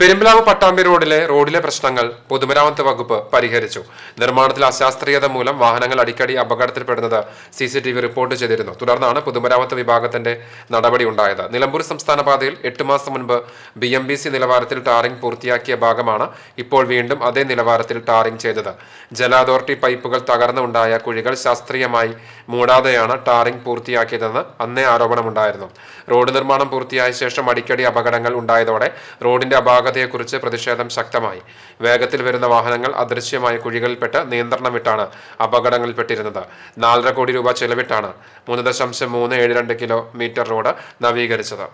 പെരുമ്പലാവ് പട്ടാമ്പി റോഡിലെ റോഡിലെ പ്രശ്നങ്ങൾ പൊതുമരാമത്ത് വകുപ്പ് പരിഹരിച്ചു നിർമ്മാണത്തിൽ അശാസ്ത്രീയത മൂലം വാഹനങ്ങൾ അടിക്കടി അപകടത്തിൽപ്പെടുന്നത് C C T V report ചെയ്തിരുന്നു തുടർന്നാണ് പൊതുമരാമത്ത് വിഭാഗത്തിന്റെ നടപടി ഉണ്ടായത് നിലമ്പൂർ സംസ്ഥാന പാതയിൽ എട്ട് മാസം മുൻപ് ബി എം ബി സി നിലവാരത്തിൽ ടാറിംഗ് പൂർത്തിയാക്കിയ ഭാഗമാണ് ഇപ്പോൾ വീണ്ടും അതേ നിലവാരത്തിൽ ടാറിംഗ് ചെയ്തത് ജല അതോറിറ്റി പൈപ്പുകൾ തകർന്നുണ്ടായ കുഴികൾ ശാസ്ത്രീയമായി മൂടാതെയാണ് ടാറിംഗ് പൂർത്തിയാക്കിയതെന്ന് അന്നേ ആരോപണമുണ്ടായിരുന്നു റോഡ് നിർമ്മാണം പൂർത്തിയായ ശേഷം അടിക്കടി അപകടങ്ങൾ ഉണ്ടായതോടെ റോഡിന്റെ പാകതയെക്കുറിച്ച് പ്രതിഷേധം ശക്തമായി വേഗത്തിൽ വരുന്ന വാഹനങ്ങൾ അദൃശ്യമായ കുഴികളിൽപ്പെട്ട് നിയന്ത്രണം വിട്ടാണ് അപകടങ്ങളിൽപ്പെട്ടിരുന്നത് നാലര കോടി രൂപ ചെലവിട്ടാണ് മൂന്ന് ദശാംശം മൂന്ന് ഏഴ് രണ്ട് കിലോമീറ്റർ റോഡ് നവീകരിച്ചത്